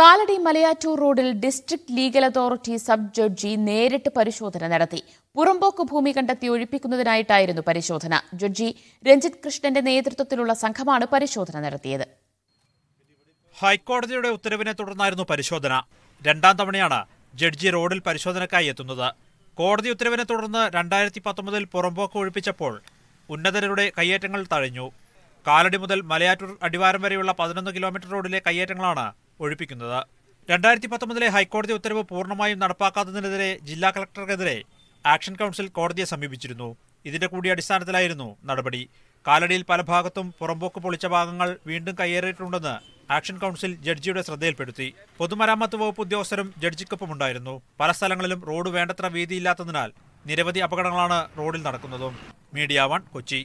കാലടി മലയാറ്റൂർ റോഡിൽ district legal authority sub judge നേരിട്ട് പരിശോധന നടത്തി പുറമ്പോക്ക് ഭൂമി കണ്ടെത്തി ഒഴിപ്പിക്കുന്നതിനായിട്ടായിരുന്നു പരിശോധന ജഡ്ജി രഞ്ജിത് കൃഷ്ണന്റെ നേതൃത്വത്തിലുള്ള സംഘമാണ് പരിശോധന നടത്തിയത് ഹൈക്കോടതിയുടെ ഉത്തരവിനെ തുടർന്നായിരുന്നു പരിശോധന രണ്ടാം തവണയാണ് ജഡ്ജി റോഡിൽ പരിശോധനക്കായി എത്തുന്നത് കോടതി ഉത്തരവിനെ തുടർന്ന് രണ്ടായിരത്തി പത്തൊമ്പതിൽ പുറമ്പോക്ക് ഒഴിപ്പിച്ചപ്പോൾ ഉന്നതരുടെ കയ്യേറ്റങ്ങൾ തഴഞ്ഞു കാലടി മുതൽ മലയാറ്റൂർ അടിവാരം വരെയുള്ള പതിനൊന്ന് കിലോമീറ്റർ റോഡിലെ കയ്യേറ്റങ്ങളാണ് ഒഴിപ്പിക്കുന്നത് രണ്ടായിരത്തി പത്തൊമ്പതിലെ ഹൈക്കോടതി ഉത്തരവ് പൂർണ്ണമായും നടപ്പാക്കാത്തതിനെതിരെ ജില്ലാ കളക്ടർക്കെതിരെ ആക്ഷൻ കൗൺസിൽ കോടതിയെ സമീപിച്ചിരുന്നു ഇതിന്റെ കൂടി അടിസ്ഥാനത്തിലായിരുന്നു നടപടി കാലടിയിൽ പല ഭാഗത്തും പുറമ്പോക്ക് പൊളിച്ച ഭാഗങ്ങൾ വീണ്ടും കയ്യേറിയിട്ടുണ്ടെന്ന് ആക്ഷൻ കൗൺസിൽ ജഡ്ജിയുടെ ശ്രദ്ധയിൽപ്പെടുത്തി പൊതുമരാമത്ത് വകുപ്പ് ഉദ്യോഗസ്ഥരും ജഡ്ജിക്കൊപ്പമുണ്ടായിരുന്നു പല സ്ഥലങ്ങളിലും റോഡ് വേണ്ടത്ര വീതിയില്ലാത്തതിനാൽ നിരവധി അപകടങ്ങളാണ് റോഡിൽ നടക്കുന്നതും മീഡിയ വൺ കൊച്ചി